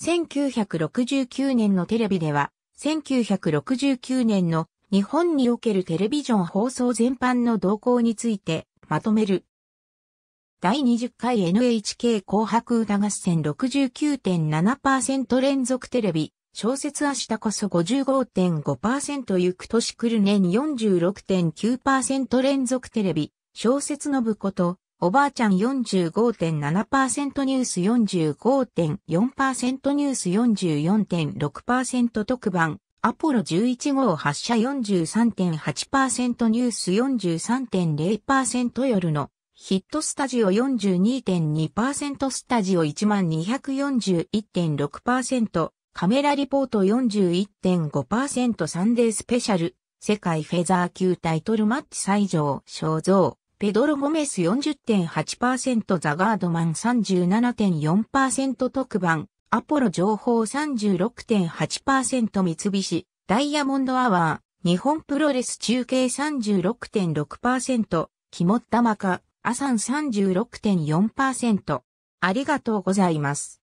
1969年のテレビでは、1969年の日本におけるテレビジョン放送全般の動向についてまとめる。第20回 NHK 紅白歌合戦69.7%連続テレビ、小説明日こそ55.5%ゆく年来る年46.9%連続テレビ、小説の部ことおばあちゃん45.7%ニュース45.4%ニュース44.6%特番、アポロ11号発射43.8%ニュース43.0%夜のヒットスタジオ42.2%スタジオ1241.6%カメラリポート41.5%サンデースペシャル世界フェザー級タイトルマッチ最上肖像ペドロ・ゴメス40.8%ザガードマン37.4%特番、アポロ情報36.8%三菱、ダイヤモンドアワー、日本プロレス中継36.6%、肝っ玉か、アサン36.4%。ありがとうございます。